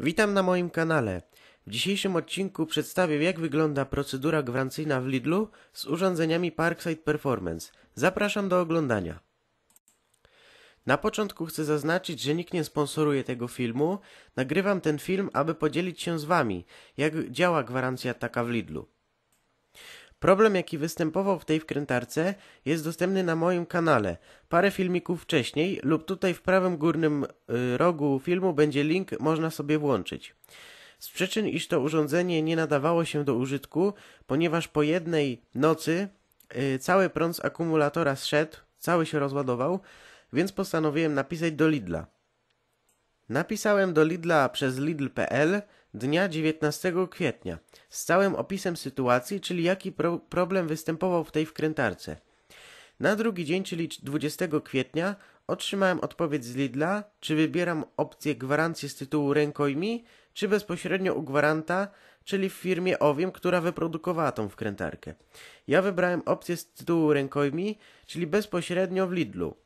Witam na moim kanale. W dzisiejszym odcinku przedstawię jak wygląda procedura gwarancyjna w Lidlu z urządzeniami Parkside Performance. Zapraszam do oglądania. Na początku chcę zaznaczyć, że nikt nie sponsoruje tego filmu. Nagrywam ten film, aby podzielić się z Wami, jak działa gwarancja taka w Lidlu. Problem, jaki występował w tej wkrętarce, jest dostępny na moim kanale. Parę filmików wcześniej lub tutaj w prawym górnym y, rogu filmu będzie link, można sobie włączyć. Z przyczyn, iż to urządzenie nie nadawało się do użytku, ponieważ po jednej nocy y, cały prąd z akumulatora zszedł, cały się rozładował, więc postanowiłem napisać do Lidla. Napisałem do Lidla przez lidl.pl dnia 19 kwietnia z całym opisem sytuacji, czyli jaki pro problem występował w tej wkrętarce. Na drugi dzień, czyli 20 kwietnia, otrzymałem odpowiedź z Lidla, czy wybieram opcję gwarancji z tytułu rękojmi, czy bezpośrednio u gwaranta, czyli w firmie Owiem, która wyprodukowała tą wkrętarkę. Ja wybrałem opcję z tytułu rękojmi, czyli bezpośrednio w Lidlu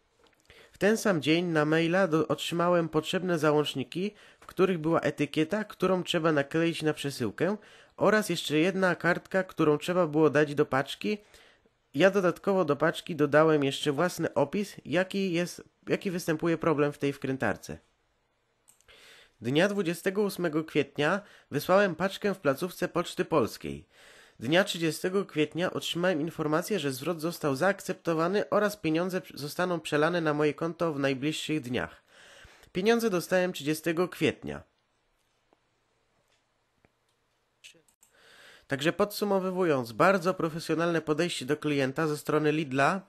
ten sam dzień na maila do, otrzymałem potrzebne załączniki, w których była etykieta, którą trzeba nakleić na przesyłkę oraz jeszcze jedna kartka, którą trzeba było dać do paczki. Ja dodatkowo do paczki dodałem jeszcze własny opis, jaki, jest, jaki występuje problem w tej wkrętarce. Dnia 28 kwietnia wysłałem paczkę w placówce Poczty Polskiej. Dnia 30 kwietnia otrzymałem informację, że zwrot został zaakceptowany oraz pieniądze zostaną przelane na moje konto w najbliższych dniach. Pieniądze dostałem 30 kwietnia. Także podsumowując, bardzo profesjonalne podejście do klienta ze strony Lidla.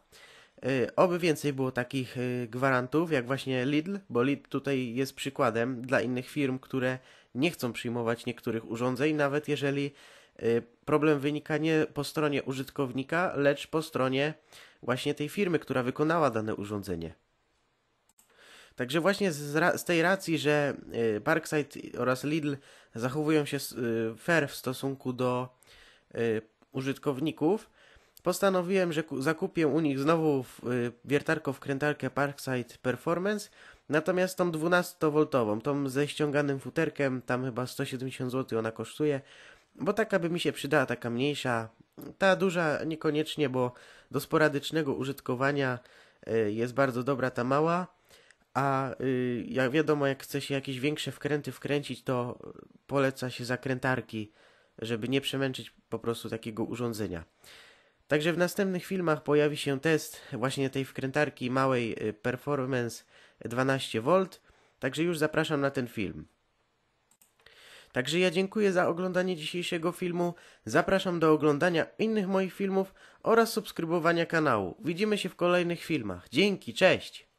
Y, oby więcej było takich y, gwarantów, jak właśnie Lidl, bo Lidl tutaj jest przykładem dla innych firm, które nie chcą przyjmować niektórych urządzeń, nawet jeżeli Y, problem wynika nie po stronie użytkownika, lecz po stronie właśnie tej firmy, która wykonała dane urządzenie. Także właśnie z, z, tej racji, że y, Parkside oraz Lidl zachowują się y, fair w stosunku do użytkowników, postanowiłem, że zakupię u nich znowu wiertarko-wkrętarkę Parkside Performance, natomiast tą 12V, tą ze ściąganym futerkiem, tam chyba 170 zł ona kosztuje, bo taka by mi się przydała, taka mniejsza. Ta duża niekoniecznie, bo do sporadycznego użytkowania e, jest bardzo dobra ta mała, a y, jak wiadomo, jak chce się jakieś większe wkręty wkręcić, to poleca się zakrętarki, żeby nie przemęczyć po prostu takiego urządzenia. Także w następnych filmach pojawi się test właśnie tej wkrętarki małej y, Performance 12V, także już zapraszam na ten film. Także ja dziękuję za oglądanie dzisiejszego filmu, zapraszam do oglądania innych moich filmów oraz subskrybowania kanału. Widzimy się w kolejnych filmach. Dzięki, cześć!